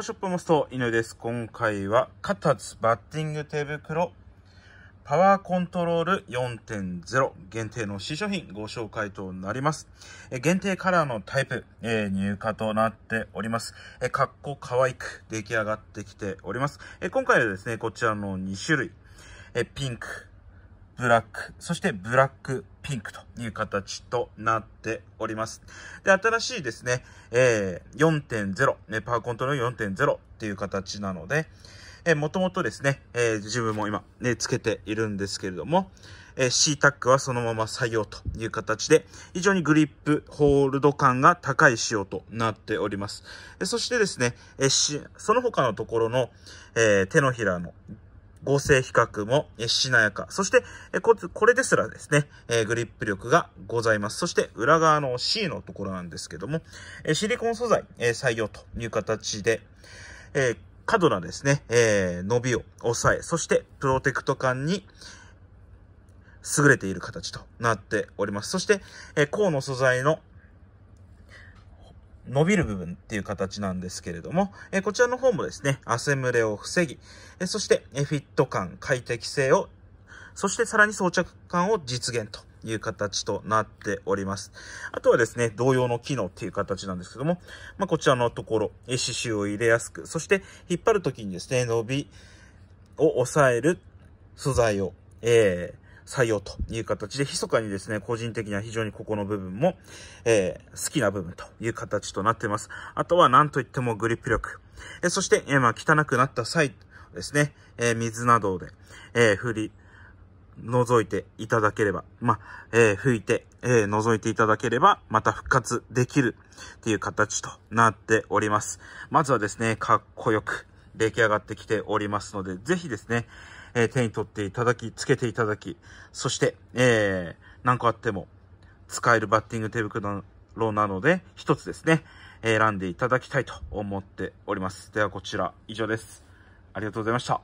ーショップモスト、犬です。今回は、カタツバッティング手袋、パワーコントロール4.0限定の新商品ご紹介となります。え限定カラーのタイプ、え入荷となっております。えかっこ可愛く出来上がってきております。え今回はですね、こちらの2種類、えピンク、ブラック、そしてブラックピンクという形となっております。で、新しいですね、えー、4.0、ね、パワーコントロール4.0っていう形なので、えー、もともとですね、えー、自分も今、ね、つけているんですけれども、えー、C タックはそのまま採用という形で、非常にグリップ、ホールド感が高い仕様となっております。そしてですね、えー、その他のところの、えー、手のひらの合成比較もしなやか。そして、これですらですね、グリップ力がございます。そして、裏側の C のところなんですけども、シリコン素材採用という形で、過度なですね、伸びを抑え、そしてプロテクト感に優れている形となっております。そして、えー、甲の素材の伸びる部分っていう形なんですけれども、えこちらの方もですね、汗むれを防ぎ、えそして、フィット感、快適性を、そしてさらに装着感を実現と。いう形となっております。あとはですね、同様の機能っていう形なんですけども、まあ、こちらのところ、刺繍を入れやすく、そして引っ張るときにですね、伸びを抑える素材を、えー、採用という形で、密かにですね、個人的には非常にここの部分も、えー、好きな部分という形となっています。あとは何といってもグリップ力。えー、そして、えー、まあ、汚くなった際ですね、えー、水などで、えー、振り、覗いていただければ、まあ、えー、拭いて、えー、覗いていただければ、また復活できるっていう形となっております。まずはですね、かっこよく出来上がってきておりますので、ぜひですね、えー、手に取っていただき、つけていただき、そして、えー、何個あっても使えるバッティング手袋なので、一つですね、選んでいただきたいと思っております。ではこちら、以上です。ありがとうございました。